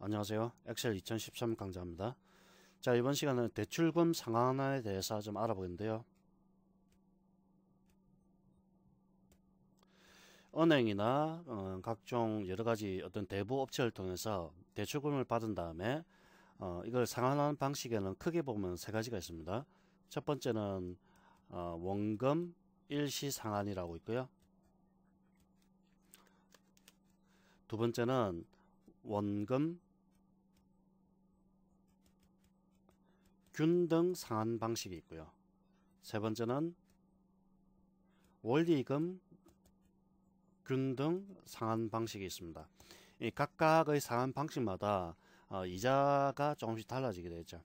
안녕하세요. 엑셀 2013 강좌입니다. 자, 이번 시간은 대출금 상환화에 대해서 좀 알아보겠는데요. 은행이나 어, 각종 여러 가지 어떤 대부 업체를 통해서 대출금을 받은 다음에 어, 이걸 상환하는 방식에는 크게 보면 세 가지가 있습니다. 첫 번째는 어, 원금 일시 상환이라고 있고요. 두 번째는 원금, 균등 상환 방식이 있고요. 세 번째는 원리금 균등 상환 방식이 있습니다. 각각의 상환 방식마다 어, 이자가 조금씩 달라지게 되죠.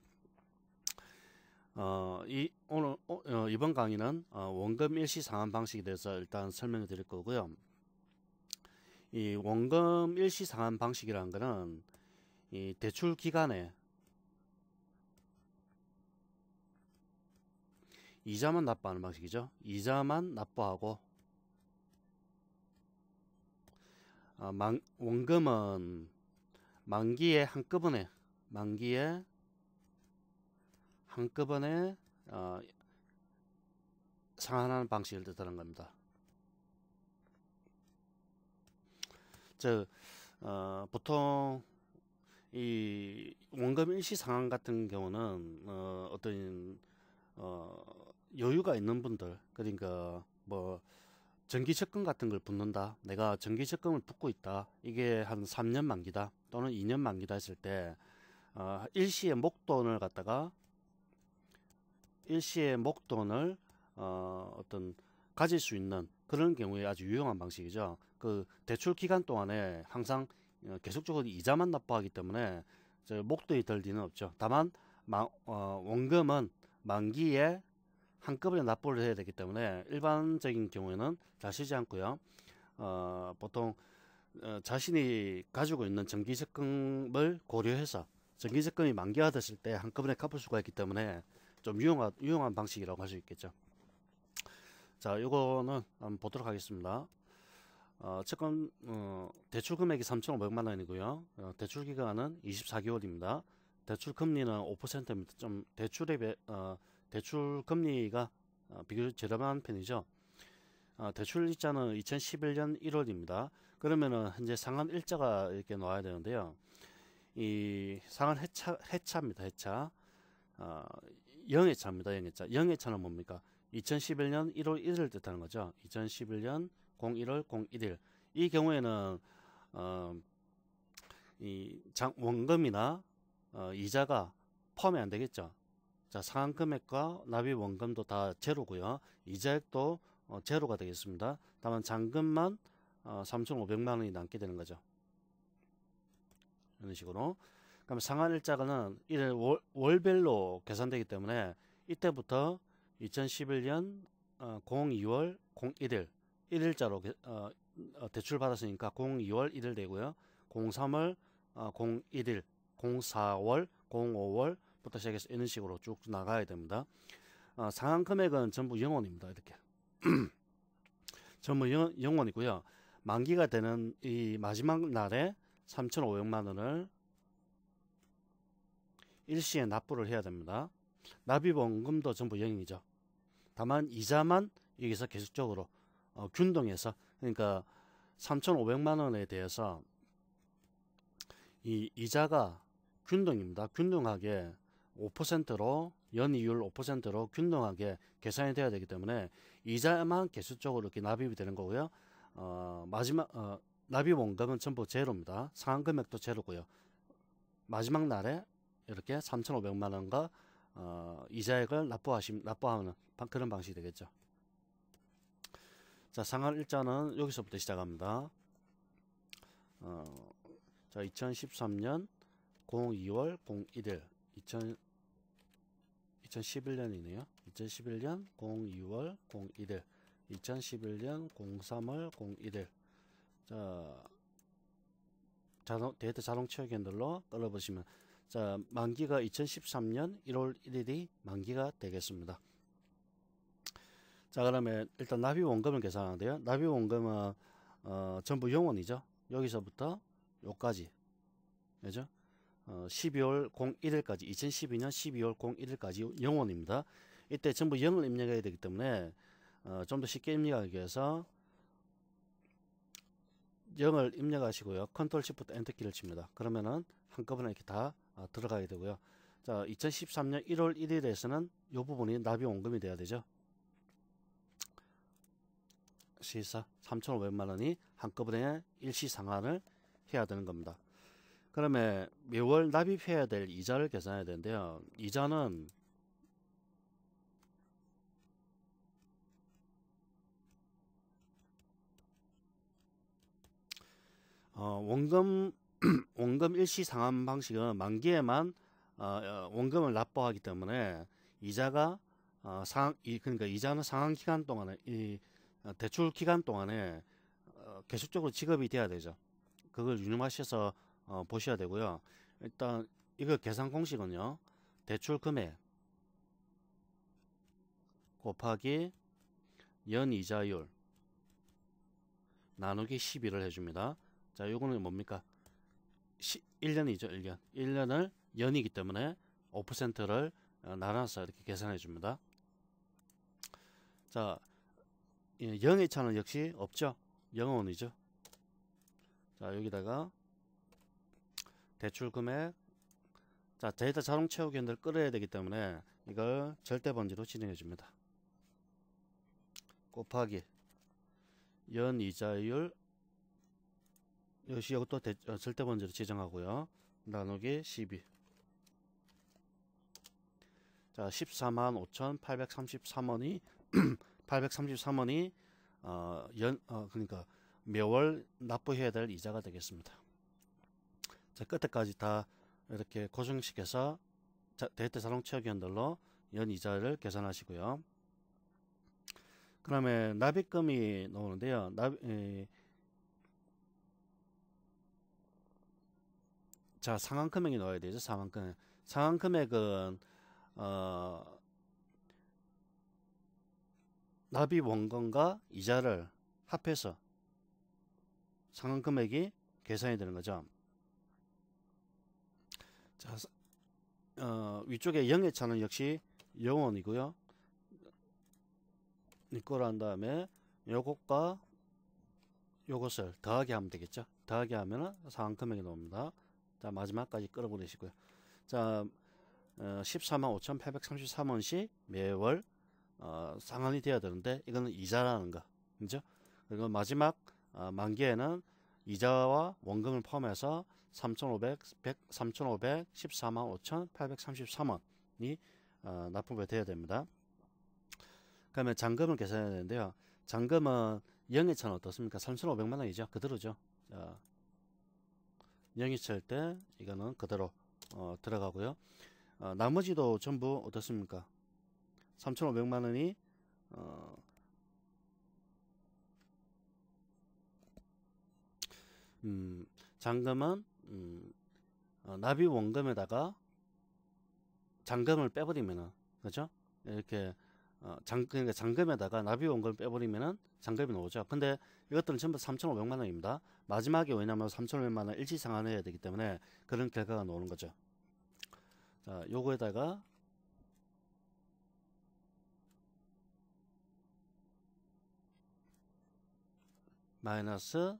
어, 이 오늘 어, 어 이번 강의는 어, 원금 일시 상환 방식에 대해서 일단 설명해 드릴 거고요. 이 원금 일시 상환 방식이라는 거는 이 대출 기간에 이자만 납부하는 방식이죠. 이자만 납부하고 아, 만, 원금은 만기에 한꺼번에 만기에 한꺼번에 어, 상환하는 방식을 뜻하는 겁니다. 즉, 어, 보통 이 원금 일시 상황 같은 경우는 어, 어떤 어, 여유가 있는 분들 그러니까 뭐 정기 적금 같은 걸붓는다 내가 정기 적금을 붓고 있다. 이게 한 3년 만기다 또는 2년 만기다 했을 때 어, 일시에 목돈을 갖다가 일시에 목돈을 어, 어떤 가질 수 있는 그런 경우에 아주 유용한 방식이죠. 그 대출 기간 동안에 항상 어, 계속적으로 이자만 납부하기 때문에 목돈이 덜 리는 없죠. 다만 마, 어, 원금은 만기에 한꺼번에 납부를 해야 되기 때문에 일반적인 경우에는 잘 쓰지 않고요. 어, 보통 어, 자신이 가지고 있는 정기적금을 고려해서 정기적금이 만기화 됐을 때 한꺼번에 갚을 수가 있기 때문에 좀 유용한, 유용한 방식이라고 할 수 있겠죠. 자, 이거는 한번 보도록 하겠습니다. 어, 채권 어, 대출 금액이 3,500만 원이고요. 어, 대출 기간은 24개월입니다. 대출 금리는 5%입니다. 좀 대출에 비, 어, 대출 금리가 어, 비교적 저렴한 편이죠. 어, 대출 일자는 2011년 1월입니다. 그러면은 현재 상환 일자가 이렇게 나와야 되는데요. 이 상환 해차 해차입니다. 해차 어, 영해차입니다. 영해차. 영해차는 뭡니까? 2011년 1월 1일 뜻하는 거죠. 2011년 01월 01일 이 경우에는 어, 이 장, 원금이나 어, 이자가 포함이 안 되겠죠. 자상환 금액과 납입 원금도 다 제로고요. 이자액도 어, 제로가 되겠습니다. 다만 잔금만 어, 3,500만 원이 남게 되는 거죠. 이런 식으로. 그럼 상환 일자가는 이를 월, 별로 계산되기 때문에 이때부터 2011년 어, 02월 01일 1일자로 어, 어, 대출 받았으니까 02월 1일 되고요. 03월 어, 01일, 04월, 05월부터 시작해서 이런 식으로 쭉 나가야 됩니다. 어, 상한 금액은 전부 영원입니다. 이렇게 전부 영, 영원이고요. 만기가 되는 이 마지막 날에 3,500만 원을 일시에 납부를 해야 됩니다. 납입원금도 전부 영이죠. 다만 이자만 여기서 계속적으로 어, 균등해서 그러니까 3,500만 원에 대해서 이 이자가 균등입니다. 균등하게 5%로 연이율 5%로 균등하게 계산이 돼야 되기 때문에 이자만 개수적으로 이렇게 납입이 되는 거고요. 어, 마지막 어, 납입 원금은 전부 제로입니다. 상환 금액도 제로고요. 마지막 날에 이렇게 3,500만 원과 어, 이자액을 납부하심 납부하는 그런 방식이 되겠죠. 자, 상한 일자는 여기서부터 시작합니다. 어, 자, 2013년 02월 01일 2000, 2011년이네요. 2011년 02월 01일 2011년 03월 01일 자 자동, 데이터 자동 채우기 핸들로 끌어보시면 자 만기가 2013년 1월 1일이 만기가 되겠습니다. 자 그러면 일단 납입 원금을 계산하는데요. 납입 원금은 어, 전부 영원이죠. 여기서부터 요까지 그죠? 어, 12월 01일까지 2012년 12월 01일까지 영원입니다. 이때 전부 0을 입력해야 되기 때문에 어, 좀더 쉽게 입력하기 위해서 0을 입력하시고요. 컨트롤 시프트 엔터 키를 칩니다. 그러면은 한꺼번에 이렇게 다 어, 들어가게 되고요. 자, 2013년 1월 1일에서는 이 부분이 납입 원금이 돼야 되죠. 시사 3,500만 원이 한꺼번에 일시 상환을 해야 되는 겁니다. 그러면 매월 납입해야 될 이자를 계산해야 되는데요. 이자는 어, 원금 원금 일시 상환 방식은 만기에만 어, 어, 원금을 납부하기 때문에 이자가 어, 상, 이, 그러니까 이자는 상한 기간 동안에 이 어, 대출 기간 동안에 어, 계속적으로 지급이 돼야 되죠. 그걸 유념하셔서 어, 보셔야 되고요. 일단 이거 계산 공식은요. 대출 금액 곱하기 연 이자율 나누기 12를 해줍니다. 자, 요거는 뭡니까? 1년이죠, 1년. 1년을 연이기 때문에 5%를 나눠서 이렇게 계산해 줍니다. 자, 예, 0의 차는 역시 없죠. 0원이죠. 자 여기다가 대출 금액 자 데이터 자동 채우기 핸들 끌어야 되기 때문에 이걸 절대 번지로 진행해 줍니다. 곱하기 연 이자율 역시 이것도 대, 어, 절대 번지로 지정하고요. 나누기 12 자, 145,833원이 833원이 어, 연, 어, 그러니까 매월 납부해야 될 이자가 되겠습니다. 자, 끝에까지 다 이렇게 고정식에서 데이터 자동 채우기연들로 연 이자를 계산하시고요. 그 다음에 납입금이 나오는데요. 납, 에, 자, 상환 금액이 나와야 되죠. 상환 금액. 상한 금액은 어, 납입 원금과 이자를 합해서 상환 금액이 계산이 되는 거죠. 자, 어, 위쪽에 0해차는 역시 0원이고요 이걸 한 다음에 요것과 요것을 더하게 하면 되겠죠. 더하게 하면 상환 금액이 나옵니다. 자, 마지막까지 끌어보내시고요. 자, 어, 14만 5,833원씩 매월 어, 상환이 돼야 되는데 이거는 이자라는 거 그죠 그리고 마지막 어, 만기에는 이자와 원금을 포함해서 3,500, 100, 3,514만 5,833원이 어, 납부가 돼야 됩니다. 그러면 잔금을 계산해야 되는데요. 잔금은 0해차는 어떻습니까? 3,500만 원이죠. 그대로죠. 자, 0해차일때 이거는 그대로 어, 들어가고요. 어, 나머지도 전부 어떻습니까? 3,500만 원이 어 음, 잔금은 음, 어, 납입 원금에다가 잔금을 빼버리면은 그죠? 이렇게 어, 잔, 그러니까 잔금에다가 납입 원금 을 빼버리면은 잔금이 나오죠. 근데 이것들은 전부 3,500만 원입니다. 마지막에 왜냐면 하 3,500만 원 일시 상환해야 되기 때문에 그런 결과가 나오는 거죠. 자, 요거에다가 마이너스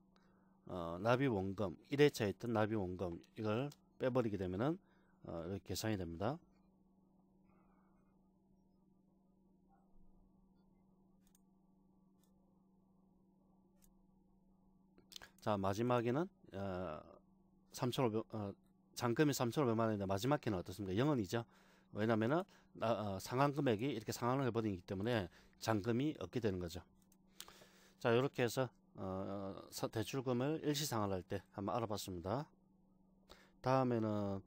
어, 나비 원금 1회차에 있던 나비 원금 이걸 빼버리게 되면은 어, 이렇게 계산이 됩니다. 자 마지막에는 어, 3,500 어, 잔금이 3,500만 원인데 마지막 에는 어떻습니까? 0원이죠. 왜냐면은 어, 상한 금액이 이렇게 상한을 해버리기 때문에 잔금이 없게 되는 거죠. 자 이렇게 해서 어, 어 대출금을 일시상환할 때 한번 알아봤습니다. 다음에는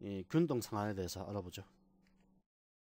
이균동 상환에 대해서 알아보죠.